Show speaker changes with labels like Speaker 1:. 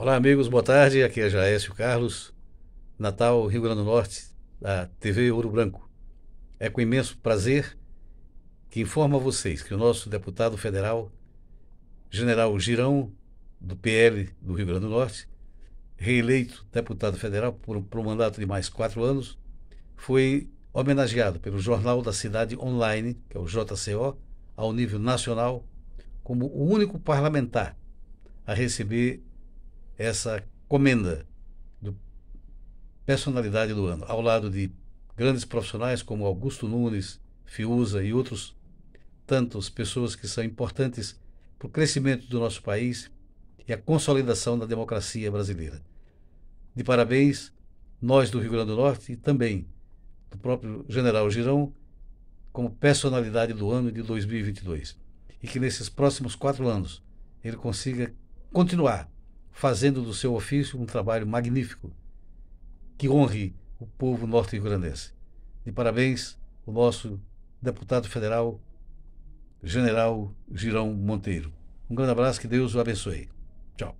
Speaker 1: Olá, amigos, boa tarde. Aqui é Jaécio Carlos, Natal, Rio Grande do Norte, da TV Ouro Branco. É com imenso prazer que informo a vocês que o nosso deputado federal, General Girão, do PL do Rio Grande do Norte, reeleito deputado federal por, por um mandato de mais quatro anos, foi homenageado pelo Jornal da Cidade Online, que é o JCO, ao nível nacional, como o único parlamentar a receber essa comenda do personalidade do ano, ao lado de grandes profissionais como Augusto Nunes, Fiuza e outros tantos pessoas que são importantes para o crescimento do nosso país e a consolidação da democracia brasileira. De parabéns, nós do Rio Grande do Norte e também do próprio General Girão, como personalidade do ano de 2022. E que nesses próximos quatro anos ele consiga continuar fazendo do seu ofício um trabalho magnífico que honre o povo norte-grandense. De parabéns, o nosso deputado federal, General Girão Monteiro. Um grande abraço, que Deus o abençoe. Tchau.